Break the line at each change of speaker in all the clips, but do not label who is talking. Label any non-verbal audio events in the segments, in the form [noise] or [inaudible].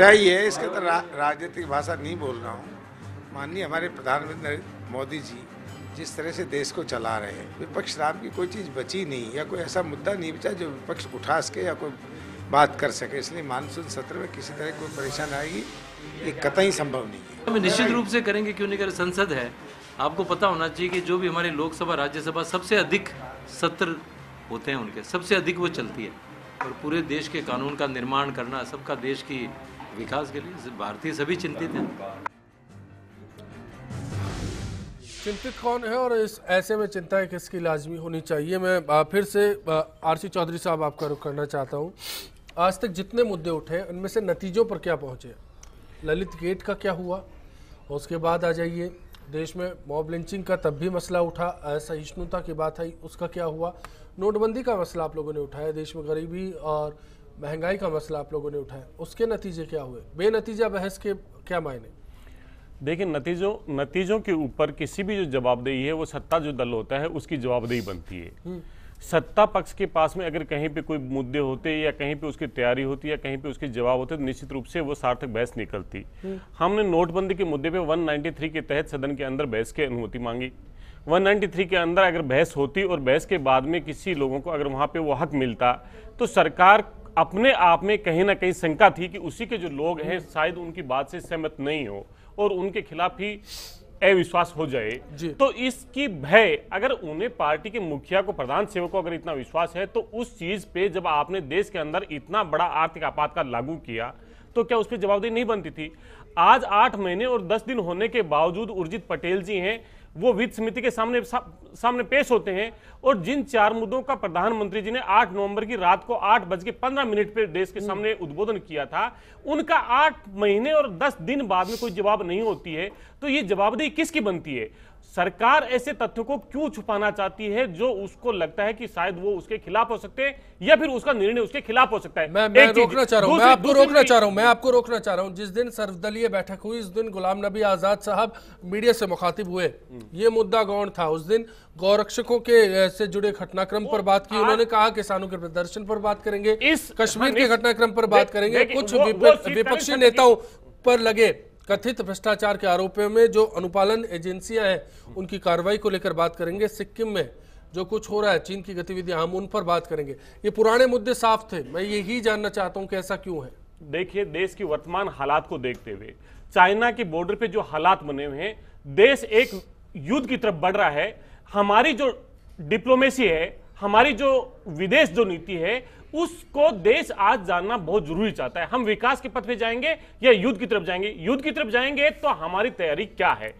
चाहिए इसके तो रा, राजनीतिक भाषा नहीं बोल रहा हूँ माननीय हमारे प्रधानमंत्री नरेंद्र मोदी जी जिस तरह से देश को चला रहे हैं विपक्ष राम की कोई चीज़ बची नहीं या कोई ऐसा मुद्दा नहीं बचा जो विपक्ष उठा सके या कोई बात कर सके इसलिए मानसून सत्र में किसी तरह कोई परेशान आएगी ये कतई संभव नहीं है हम निश्चित रूप
से करेंगे क्यों नहीं करें संसद है आपको पता होना चाहिए कि जो भी हमारे लोकसभा राज्यसभा सबसे अधिक सत्र होते हैं उनके सबसे अधिक वो चलती है और पूरे देश के कानून का
निर्माण करना सबका देश की विकास के लिए भारतीय सभी चिंतित हैं
चिंतित कौन है और इस ऐसे में चिंताएं किसकी लाजमी होनी चाहिए मैं फिर से आरसी चौधरी साहब आपका रुख करना चाहता हूं आज तक जितने मुद्दे उठे उनमें से नतीजों पर क्या पहुंचे ललित गेट का क्या हुआ उसके बाद आ जाइए देश में मॉब लिंचिंग का तब भी मसला उठा असहिष्णुता की बात आई उसका क्या हुआ नोटबंदी का मसला आप लोगों ने उठाया देश में गरीबी और महंगाई का मसला आप लोगों ने उठाया उसके नतीजे क्या हुए बेनतीजा बहस के क्या मायने
देखिए नतीजों नतीजों के ऊपर किसी भी जो जवाबदेही है वो सत्ता जो दल होता है उसकी जवाबदेही बनती है हम्म। सत्ता पक्ष के पास में अगर कहीं पे कोई मुद्दे होते या कहीं पे उसकी तैयारी होती या कहीं पे उसके जवाब होते तो निश्चित रूप से वो सार्थक बहस निकलती हम्म। हमने नोटबंदी के मुद्दे पे 193 के तहत सदन के अंदर बहस की अनुमति मांगी 193 के अंदर अगर बहस होती और बहस के बाद में किसी लोगों को अगर वहाँ पे वो हक मिलता तो सरकार अपने आप में कहीं ना कहीं शंका थी कि उसी के जो लोग हैं हम्म। शायद उनकी बात से सहमत नहीं हो और उनके खिलाफ ही अविश्वास हो जाए तो इसकी भय अगर उन्हें पार्टी के मुखिया को प्रधान सेवक को अगर इतना विश्वास है तो उस चीज पे जब आपने देश के अंदर इतना बड़ा आर्थिक आपातकाल लागू किया तो क्या उस पर जवाबदेही नहीं बनती थी आज आठ महीने और दस दिन होने के बावजूद उर्जित पटेल जी हैं वो वित्त समिति के सामने सा, सामने पेश होते हैं और जिन चार मुद्दों का प्रधानमंत्री जी ने 8 नवंबर की रात को आठ बज के पंद्रह मिनट पर देश के सामने उद्बोधन किया था उनका आठ महीने और दस दिन बाद में कोई जवाब नहीं होती है तो ये जवाबदेही किसकी बनती है सरकार ऐसे तथ्यों को क्यों छुपाना चाहती है जो उसको लगता है कि शायद वो उसके खिलाफ हो सकते हैं या फिर उसका निर्णय उसके खिलाफ हो सकता है मैं, मैं रोकना
चाह रहा हूं मैं आपको रोकना चाह रहा हूं मैं आपको रोकना चाह रहा हूं जिस दिन सर्वदलीय बैठक हुई उस दिन गुलाम नबी आजाद साहब मीडिया से मुखातिब हुए ये मुद्दा गौण था उस दिन गौरक्षकों के से जुड़े घटनाक्रम पर बात की उन्होंने कहा किसानों के प्रदर्शन पर बात करेंगे इस कश्मीर के घटनाक्रम पर बात करेंगे कुछ विपक्षी नेताओं पर लगे कथित भ्रष्टाचार के आरोपों में जो अनुपालन एजेंसियां हैं उनकी कार्रवाई को लेकर बात करेंगे सिक्किम में जो कुछ हो रहा है चीन की गतिविधियां हम उन पर बात करेंगे ये पुराने मुद्दे साफ थे मैं यही जानना चाहता हूं कि ऐसा
क्यों है देखिए देश की वर्तमान हालात को देखते हुए चाइना के बॉर्डर पे जो हालात बने हुए हैं देश एक युद्ध की तरफ बढ़ रहा है हमारी जो डिप्लोमेसी है हमारी जो विदेश जो नीति है उसको देश आज जानना बहुत जरूरी चाहता है हम विकास के पथ पे जाएंगे या युद्ध की तरफ जाएंगे युद्ध की तरफ जाएंगे तो हमारी तैयारी क्या है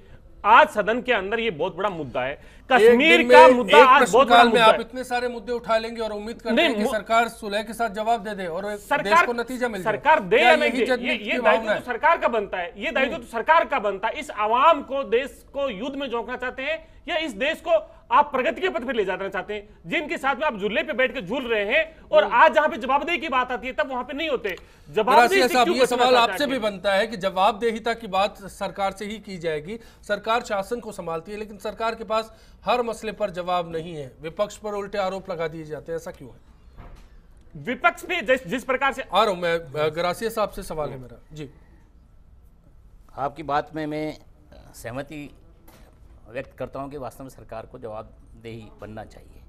आज सदन के अंदर ये बहुत बड़ा मुद्दा है कश्मीर का मुद्दा आज बहुत बड़ा मुद्दा आप
इतने सारे मुद्दे उठा लेंगे और उम्मीद करते हैं कि सरकार सुलह के साथ जवाब दे दे और सरकार को नतीजा मिले सरकार दे या नहीं ये, ये दायित्व तो
सरकार का बनता है ये दायित्व तो सरकार का बनता है इस आवाम को देश को युद्ध में झोंकना चाहते हैं या इस देश को आप प्रगति के पथ पर ले जाना चाहते हैं जिनके साथ में आप झूले पे बैठ के झूल रहे हैं और हम्म। आज जहां पे जवाबदेही की बात आती है तब वहां पे नहीं होते जवाबदेही साहब ये सवाल आपसे भी
बनता है कि जवाबदेहिता की बात सरकार से ही की जाएगी सरकार शासन को संभालती है लेकिन सरकार के पास हर मसले पर जवाब नहीं है विपक्ष पर उल्टे आरोप लगा दिए जाते हैं ऐसा क्यों है विपक्ष पे जिस प्रकार से आ रहा हूं मैं साहब से सवाल है हम्म। मेरा जी
आपकी बात में मैं सहमति व्यक्त करता हूँ कि वास्तव में सरकार को जवाबदेही बनना चाहिए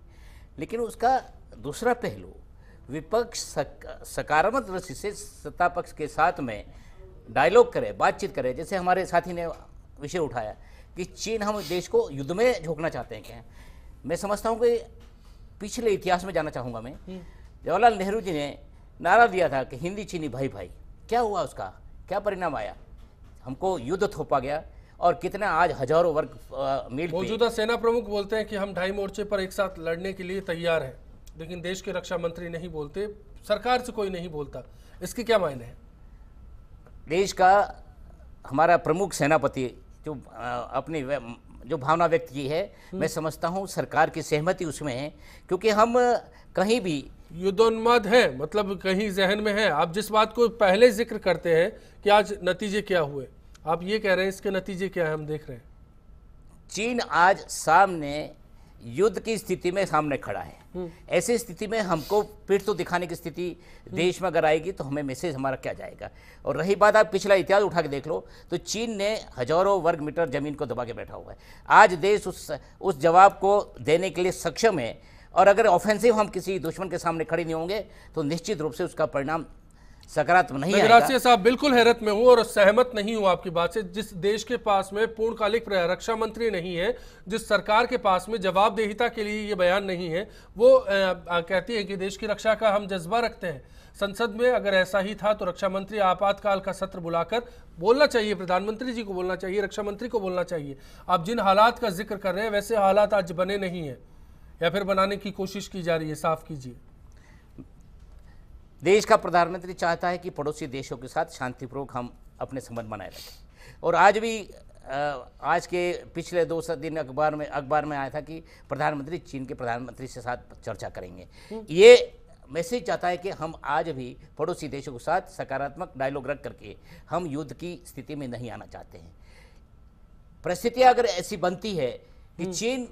लेकिन उसका दूसरा पहलू विपक्ष सक, सकारात्मक दृष्टि से सत्ता पक्ष के साथ में डायलॉग करे बातचीत करे जैसे हमारे साथी ने विषय उठाया कि चीन हम देश को युद्ध में झोंकना चाहते हैं क्या मैं समझता हूँ कि पिछले इतिहास में जाना चाहूँगा मैं हम्म। जवाहरलाल नेहरू जी ने नारा दिया था कि हिंदी चीनी भाई भाई क्या हुआ उसका क्या परिणाम आया हमको युद्ध थोपा गया और कितने आज हजारों वर्ग मील मौजूदा
सेना प्रमुख बोलते हैं कि हम ढाई मोर्चे पर एक साथ लड़ने के लिए तैयार हैं लेकिन देश के रक्षा मंत्री नहीं बोलते सरकार से कोई नहीं बोलता इसके क्या मायने हैं
देश का हमारा प्रमुख सेनापति जो अपनी जो भावना व्यक्त की है हम्म। मैं समझता हूँ सरकार की सहमति उसमें है क्योंकि हम कहीं भी युद्धोन्माद है मतलब कहीं जहन में है आप
जिस बात को पहले जिक्र करते हैं कि आज नतीजे क्या हुए आप ये कह रहे हैं इसके नतीजे क्या है हम देख रहे हैं
चीन आज सामने युद्ध की स्थिति में सामने खड़ा है हम्म। ऐसी स्थिति में हमको फिर तो दिखाने की स्थिति हम्म। देश में अगर आएगी तो हमें मैसेज हमारा क्या जाएगा और रही बात आप पिछला इतिहास उठा के देख लो तो चीन ने हजारों वर्ग मीटर जमीन को दबा के बैठा हुआ है आज देश उस उस जवाब को देने के लिए सक्षम है और अगर ऑफेंसिव हम किसी दुश्मन के सामने खड़े नहीं होंगे तो निश्चित रूप से उसका परिणाम सकारात्मक नहीं आएगा
साहब बिल्कुल हैरत में हूँ और सहमत नहीं हूँ आपकी बात से जिस देश के पास में पूर्णकालिक रक्षा मंत्री नहीं है जिस सरकार के पास में जवाबदेहिता के लिए ये बयान नहीं है वो आ, कहती है कि देश की रक्षा का हम जज्बा रखते हैं संसद में अगर ऐसा ही था तो रक्षा मंत्री आपातकाल का सत्र बुलाकर बोलना चाहिए प्रधानमंत्री जी को बोलना चाहिए रक्षा मंत्री को बोलना चाहिए आप जिन हालात का जिक्र कर रहे हैं वैसे हालात आज बने नहीं है या फिर बनाने की कोशिश की जा रही है साफ कीजिए
देश का प्रधानमंत्री चाहता है कि पड़ोसी देशों के साथ शांतिपूर्वक हम अपने संबंध बनाए रखें और आज भी आज के पिछले दो सौ दिन अखबार में अखबार में आया था कि प्रधानमंत्री चीन के प्रधानमंत्री से साथ चर्चा करेंगे ये मैसेज चाहता है कि हम आज भी पड़ोसी देशों के साथ सकारात्मक डायलॉग रख करके हम युद्ध की स्थिति में नहीं आना चाहते हैं परिस्थितियाँ अगर ऐसी बनती है कि हम्म। चीन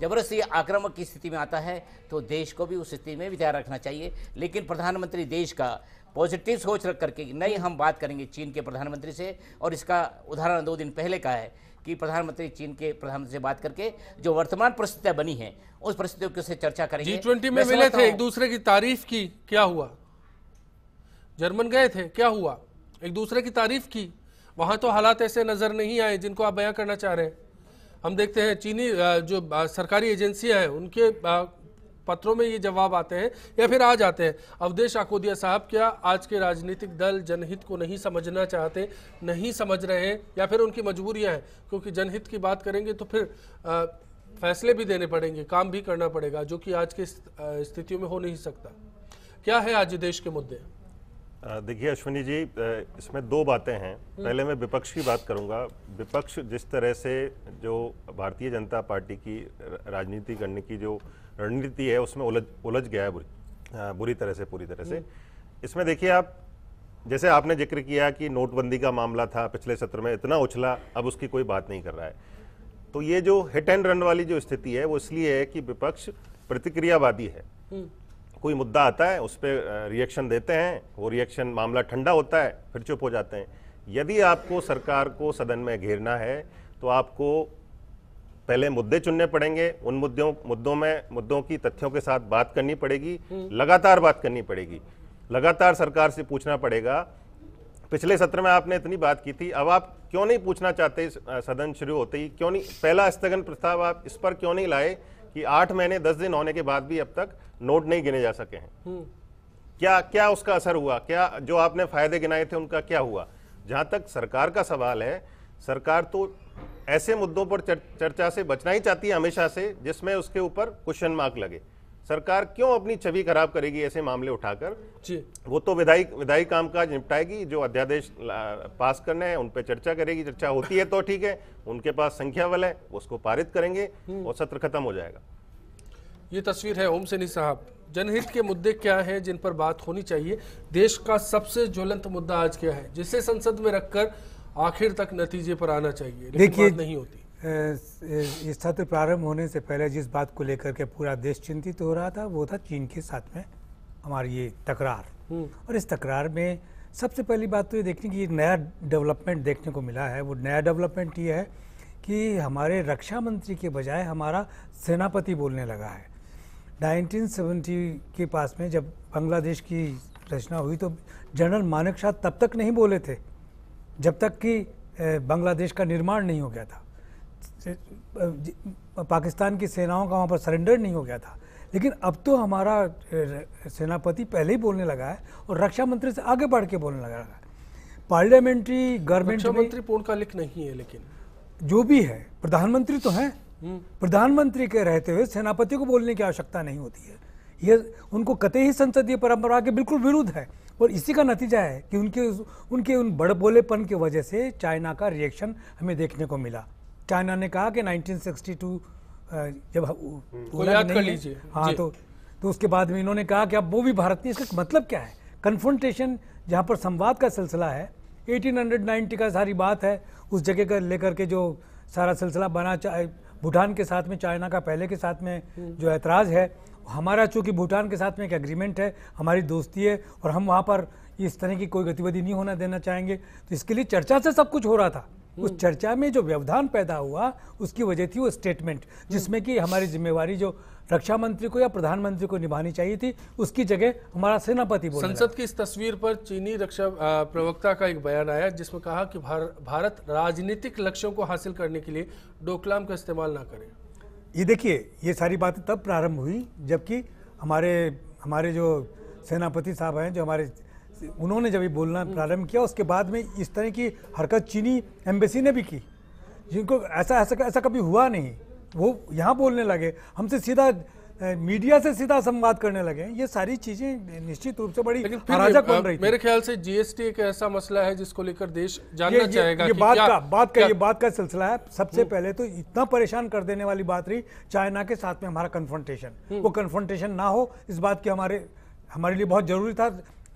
जबरदस्ती आक्रमक की स्थिति में आता है तो देश को भी उस स्थिति में भी ध्यान रखना चाहिए लेकिन प्रधानमंत्री देश का पॉजिटिव सोच रख करके नहीं हम बात करेंगे चीन के प्रधानमंत्री से और इसका उदाहरण दो दिन पहले का है कि प्रधानमंत्री चीन के प्रधानमंत्री से बात करके जो वर्तमान परिस्थितियां बनी हैं उस परिस्थितियों से चर्चा करेंगे जी ट्वेंटी में मिले थे एक
दूसरे की तारीफ की क्या हुआ जर्मन गए थे क्या हुआ एक दूसरे की तारीफ की वहां तो हालात ऐसे नजर नहीं आए जिनको आप बयां करना चाह रहे हैं हम देखते हैं चीनी जो सरकारी एजेंसियां हैं उनके पत्रों में ये जवाब आते हैं या फिर आ जाते हैं अवधेश आकोदिया साहब क्या आज के राजनीतिक दल जनहित को नहीं समझना चाहते नहीं समझ रहे हैं या फिर उनकी मजबूरियां हैं क्योंकि जनहित की बात करेंगे तो फिर फैसले भी देने पड़ेंगे काम भी करना पड़ेगा जो कि आज के स्थितियों में हो नहीं सकता क्या है आज देश के मुद्दे
देखिए अश्विनी जी इसमें दो बातें हैं हम्म। पहले मैं विपक्ष की बात करूंगा विपक्ष जिस तरह से जो भारतीय जनता पार्टी की राजनीति करने की जो रणनीति है उसमें उलझ उलझ गया है बुरी बुरी तरह से पूरी तरह से हम्म। इसमें देखिए आप जैसे आपने जिक्र किया कि नोटबंदी का मामला था पिछले सत्र में इतना उछला अब उसकी कोई बात नहीं कर रहा है तो ये जो हिट एंड रन वाली जो स्थिति है वो इसलिए है कि विपक्ष प्रतिक्रियावादी है हम्म। कोई मुद्दा आता है उस पर रिएक्शन देते हैं वो रिएक्शन मामला ठंडा होता है फिर चुप हो जाते हैं यदि आपको सरकार को सदन में घेरना है तो आपको पहले मुद्दे चुनने पड़ेंगे उन मुद्दों मुद्दों में मुद्दों की तथ्यों के साथ बात करनी पड़ेगी हम्म। लगातार बात करनी पड़ेगी लगातार सरकार से पूछना पड़ेगा पिछले सत्र में आपने इतनी बात की थी अब आप क्यों नहीं पूछना चाहते सदन शुरू होते ही क्यों नहीं पहला स्थगन प्रस्ताव आप इस पर क्यों नहीं लाए कि आठ महीने दस दिन होने के बाद भी अब तक नोट नहीं गिने जा सके हैं हम्म। क्या क्या उसका असर हुआ क्या जो आपने फायदे गिनाए थे उनका क्या हुआ जहां तक सरकार का सवाल है सरकार तो ऐसे मुद्दों पर चर्चा से बचना ही चाहती है हमेशा से जिसमें उसके ऊपर क्वेश्चन मार्क लगे सरकार क्यों अपनी छवि खराब करेगी ऐसे मामले उठाकर जी वो तो विधायक विधायी कामकाज निपटाएगी जो अध्यादेश पास करने हैं उन पर चर्चा करेगी चर्चा होती है तो ठीक है उनके पास संख्या बल है उसको पारित करेंगे हम्म। और सत्र खत्म हो जाएगा
ये तस्वीर है ओम सैनी साहब जनहित के मुद्दे क्या हैं जिन पर बात होनी चाहिए देश का सबसे ज्वलंत मुद्दा आज क्या है जिसे संसद में रखकर आखिर तक नतीजे पर आना चाहिए लेकिन नहीं
होती इस सत्र प्रारंभ होने से पहले जिस बात को लेकर के पूरा देश चिंतित हो रहा था वो था चीन के साथ में हमारी ये तकरार हम्म। और इस तकरार में सबसे पहली बात तो ये देखने की नया डेवलपमेंट देखने को मिला है वो नया डेवलपमेंट ये है कि हमारे रक्षा मंत्री के बजाय हमारा सेनापति बोलने लगा है 1970 के पास में जब बांग्लादेश की रचना हुई तो जनरल मानक शाह तब तक नहीं बोले थे जब तक कि बांग्लादेश का निर्माण नहीं हो गया था पाकिस्तान की सेनाओं का वहाँ पर सरेंडर नहीं हो गया था लेकिन अब तो हमारा सेनापति पहले ही बोलने लगा है और रक्षा मंत्री से आगे बढ़ के बोलने लगा है पार्लियामेंट्री गवर्नमेंट मंत्री
पूर्ण का लिख नहीं है लेकिन
जो भी है प्रधानमंत्री तो हैं हम्म। प्रधानमंत्री के रहते हुए सेनापति को बोलने की आवश्यकता नहीं होती है ये उनको कते ही संसदीय परंपरा के बिल्कुल विरुद्ध है और इसी का नतीजा है कि उनके उनके उन बड़बोलेपन की वजह से चाइना का रिएक्शन हमें देखने को मिला चाइना ने कहा कि 1962 जब हम्म, याद कर लीजिए हाँ तो तो उसके बाद में इन्होंने कहा कि अब वो भी भारत नहीं इसका मतलब क्या है कन्फ्रंटेशन जहाँ पर संवाद का सिलसिला है 1890 का सारी बात है उस जगह का लेकर के जो सारा सिलसिला बना चाहे भूटान के साथ में चाइना का पहले के साथ में हम्म। जो ऐतराज़ है हमारा चूंकि भूटान के साथ में एक एग्रीमेंट है हमारी दोस्ती है और हम वहाँ पर इस तरह की कोई गतिविधि नहीं होना देना चाहेंगे तो इसके लिए चर्चा से सब कुछ हो रहा था उस हम्म। चर्चा में जो व्यवधान पैदा हुआ उसकी वजह थी वो स्टेटमेंट हम्म। जिसमें कि हमारी जिम्मेवारी जो रक्षा मंत्री को या प्रधानमंत्री को निभानी चाहिए थी उसकी जगह हमारा सेनापति बोल संसद
की इस तस्वीर पर चीनी रक्षा प्रवक्ता का एक बयान आया जिसमें कहा कि भार, भारत राजनीतिक लक्ष्यों को हासिल करने के लिए डोकलाम का इस्तेमाल ना करे
ये देखिए ये सारी बातें तब प्रारंभ हुई जबकि हमारे हमारे जो सेनापति साहब हैं जो हमारे उन्होंने जब ये बोलना प्रारंभ किया उसके बाद में इस तरह की हरकत चीनी एम्बेसी ने भी की जिनको ऐसा ऐसा ऐसा कभी हुआ नहीं वो यहाँ बोलने लगे हमसे सीधा मीडिया से सीधा संवाद करने लगे ये सारी चीजें निश्चित रूप से बड़ी अराजक बन रही मेरे
ख्याल से जीएसटी एक ऐसा मसला है जिसको लेकर देश जानना ये, चाहेगा ये, कि बात क्या, का बात का ये
बात का सिलसिला है सबसे पहले तो इतना परेशान कर देने वाली बात रही चाइना के साथ में हमारा कन्फ्रंटेशन हम्म। वो कन्फ्रंटेशन ना हो इस बात की हमारे हमारे लिए बहुत जरूरी था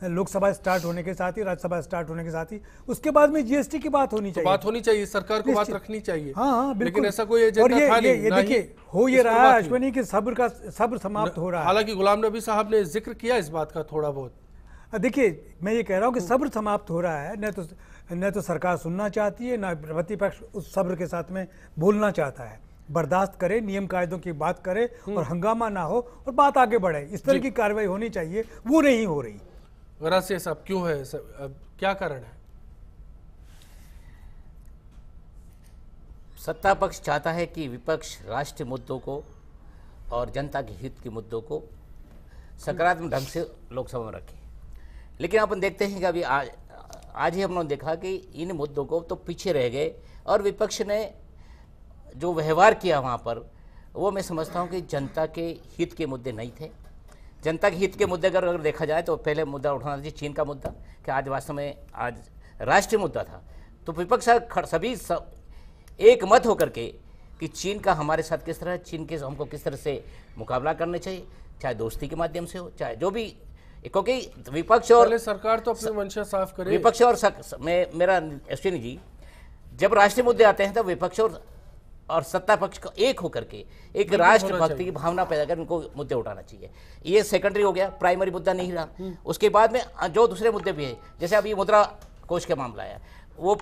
लोकसभा स्टार्ट होने के साथ ही राज्यसभा स्टार्ट होने के साथ ही उसके बाद में जीएसटी की बात होनी तो चाहिए बात होनी चाहिए
सरकार को बात रखनी चाहिए हाँ हाँ बिल्कुल ऐसा कोई और ये, ये, ये देखिए हो ये रहा है अश्वनी
की सब्र का सब्र समाप्त हो रहा है
हालांकि गुलाम नबी साहब ने जिक्र किया इस बात का थोड़ा बहुत
देखिए मैं ये कह रहा हूँ कि हम्म। सब्र समाप्त हो रहा है न तो न तो सरकार सुनना चाहती है न प्रतिपक्ष उस सब्र के साथ में बोलना चाहता है बर्दाश्त करे नियम कायदों की बात करे हम्म। और हंगामा ना हो और बात आगे बढ़े इस तरह की कार्रवाई होनी चाहिए वो नहीं हो रही
गरज ये क्यों है सब,
अब क्या कारण है सत्ता पक्ष चाहता है कि विपक्ष राष्ट्र मुद्दों को और जनता के हित के मुद्दों को सकारात्मक ढंग से लोकसभा में रखे लेकिन अपन देखते हैं कि अभी आज ही हम देखा कि इन मुद्दों को तो पीछे रह गए और विपक्ष ने जो व्यवहार किया वहाँ पर वो मैं समझता हूँ कि जनता के हित के मुद्दे नहीं थे जनता के हित के मुद्दे अगर अगर देखा जाए तो पहले मुद्दा उठाना चाहिए चीन का मुद्दा कि आज वास्तव में आज राष्ट्रीय मुद्दा था तो विपक्ष सभी सब एक मत होकर के कि चीन का हमारे साथ किस तरह चीन के हमको किस तरह से मुकाबला करना चाहिए चाहे दोस्ती के माध्यम से हो चाहे जो भी क्योंकि विपक्ष और सरकार तो अपनी मंशा साफ करे विपक्ष और सक, मेरा अश्विनी जी जब राष्ट्रीय मुद्दे आते हैं तो विपक्ष और और सत्ता पक्ष को एक होकर के एक राष्ट्रभक्ति की भावना पैदा कर उनको मुद्दे उठाना चाहिए ये सेकेंडरी हो गया प्राइमरी मुद्दा नहीं रहा हम्म। उसके बाद में जो दूसरे मुद्दे भी है जैसे अभी मुद्रा कोष का मामला आया वो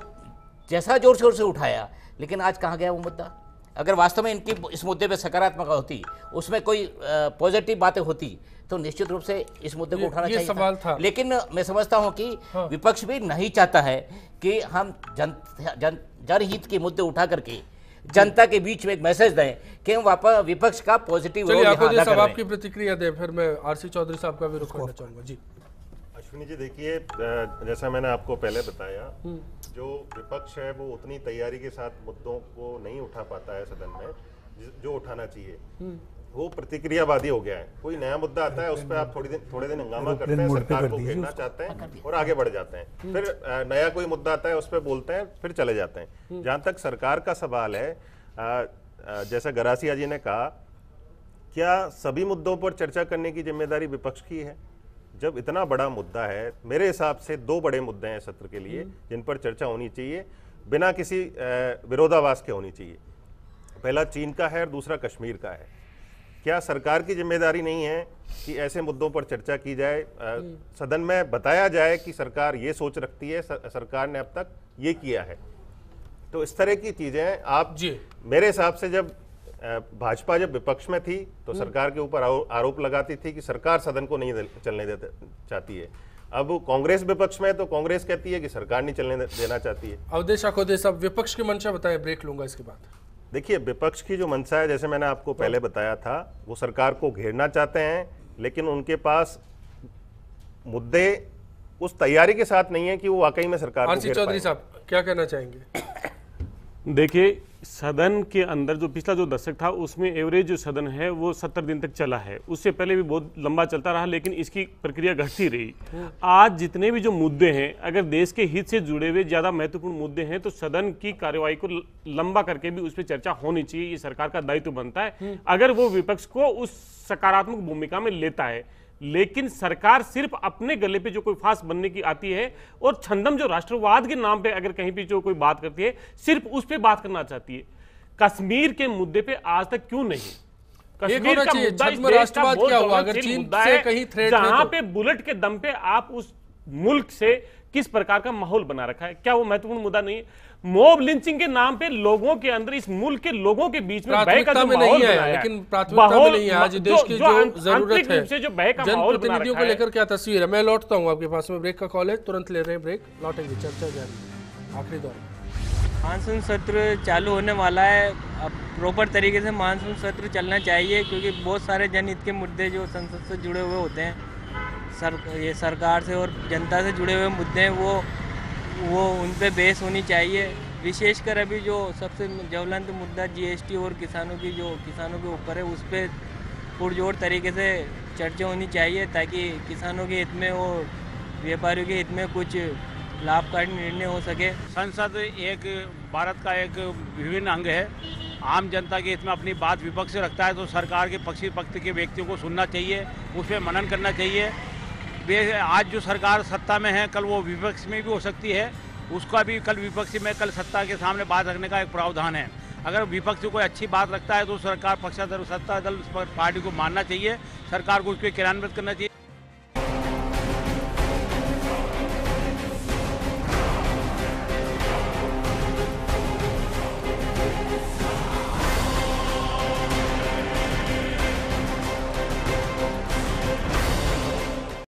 जैसा जोर शोर से उठाया लेकिन आज कहाँ गया वो मुद्दा अगर वास्तव में इनकी इस मुद्दे पे सकारात्मक होती उसमें कोई पॉजिटिव बातें होती तो निश्चित रूप से इस मुद्दे को उठाना चाहिए सवाल था।, था लेकिन मैं समझता हूं कि हाँ। विपक्ष भी नहीं चाहता है कि हम जन जन जनहित के मुद्दे उठा करके जनता के बीच में एक मैसेज दें कि हम वापस विपक्ष का पॉजिटिव आपकी
प्रतिक्रिया दें फिर मैं आरसी चौधरी साहब का भी रुख करना चाहूंगा जी
अश्विनी जी देखिए
जैसा मैंने आपको पहले बताया हम्म। जो विपक्ष है वो उतनी तैयारी के साथ मुद्दों को नहीं उठा पाता है सदन में जो उठाना चाहिए हम्म। वो प्रतिक्रियावादी हो गया है कोई नया मुद्दा आता है उस पर आप थोड़ी दिन थोड़े दिन हंगामा करते हैं सरकार को घेरना चाहते हैं हाँ, और आगे बढ़ जाते हैं हम्म। फिर नया कोई मुद्दा आता है उस पर बोलते हैं फिर चले जाते हैं हम्म। जहाँ तक सरकार का सवाल है जैसा गरासिया जी ने कहा क्या सभी मुद्दों पर चर्चा करने की जिम्मेदारी विपक्ष की है जब इतना बड़ा मुद्दा है मेरे हिसाब से दो बड़े मुद्दे हैं सत्र के लिए हम्म। जिन पर चर्चा होनी चाहिए बिना किसी विरोधावास के होनी चाहिए पहला चीन का है और दूसरा कश्मीर का है क्या सरकार की जिम्मेदारी नहीं है कि ऐसे मुद्दों पर चर्चा की जाए आ, सदन में बताया जाए कि सरकार ये सोच रखती है सरकार ने अब तक ये किया है तो इस तरह की चीजें आप जी मेरे हिसाब से जब भाजपा जब विपक्ष में थी तो हम्म। सरकार के ऊपर आरोप लगाती थी कि सरकार सदन को नहीं चलने देते चाहती है अब कांग्रेस विपक्ष में तो कांग्रेस कहती है कि सरकार नहीं चलने देना चाहती है
अवधेश अवधेश विपक्ष की मंशा बताए ब्रेक लूंगा इसके बाद
देखिए विपक्ष की जो मंशा है जैसे मैंने आपको पहले बताया था वो सरकार को घेरना चाहते हैं लेकिन उनके पास मुद्दे उस तैयारी के साथ
नहीं है कि वो वाकई में सरकार चौधरी साहब क्या कहना चाहेंगे
[coughs] देखिए सदन के अंदर जो पिछला जो दशक था उसमें एवरेज जो सदन है वो सत्तर दिन तक चला है उससे पहले भी बहुत लंबा चलता रहा लेकिन इसकी प्रक्रिया घटती रही आज जितने भी जो मुद्दे हैं अगर देश के हित से जुड़े हुए ज़्यादा महत्वपूर्ण मुद्दे हैं तो सदन की कार्यवाही को लंबा करके भी उस पर चर्चा होनी चाहिए ये सरकार का दायित्व बनता है हम्म। अगर वो विपक्ष को उस सकारात्मक भूमिका में लेता है लेकिन सरकार सिर्फ अपने गले पे जो कोई फांस बनने की आती है और छंदम जो राष्ट्रवाद के नाम पे अगर कहीं भी जो कोई बात करती है सिर्फ उस पर बात करना चाहती है कश्मीर के मुद्दे पे आज तक क्यों नहीं
कश्मीर का मुद्दा राष्ट्रवाद क्या हुआ अगर चीन से कहीं थ्रेट जहां तो।
पे बुलेट के दम पे आप उस मुल्क से किस प्रकार का माहौल बना रखा है क्या वो महत्वपूर्ण मुद्दा नहीं है मोब लिंचिंग के नाम पे लोगों के अंदर इस मुल्क के लोगों के बीच में भय का माहौल नहीं है लेकिन प्राथमिकता में नहीं है आज देश की जो जरूरत है से जो भय का माहौल प्रतिनिधियों को लेकर
क्या तस्वीर है मैं लौटता हूँ आपके पास में ब्रेक का कॉल है तुरंत ले
रहे हैं ब्रेक लौटेंगे चर्चा जारी आखिरी दौर मानसून सत्र चालू होने वाला है अब प्रॉपर तरीके से मानसून सत्र चलना चाहिए क्योंकि बहुत सारे जनहित के मुद्दे जो संसद से जुड़े हुए होते हैं सर ये सरकार से और जनता से जुड़े हुए मुद्दे हैं वो वो उन पर बेस होनी चाहिए विशेषकर अभी जो सबसे ज्वलंत मुद्दा जीएसटी और किसानों की जो किसानों के ऊपर है उस पर पुरजोर तरीके से चर्चा होनी चाहिए ताकि किसानों के हित में और व्यापारियों के हित में कुछ लाभकारी निर्णय हो सके संसद एक भारत का एक विभिन्न अंग
है आम जनता के हित में अपनी बात विपक्ष रखता है तो सरकार के पक्षी पक्ष के व्यक्तियों को सुनना चाहिए उस पर मनन करना चाहिए आज जो सरकार सत्ता में है कल वो विपक्ष में भी हो सकती है उसका भी कल विपक्ष में कल सत्ता के सामने बात रखने का एक प्रावधान है अगर विपक्ष कोई अच्छी बात रखता है तो सरकार पक्षाधर सत्ता दल पार्टी को मानना चाहिए सरकार को उसके क्रियान्वित करना चाहिए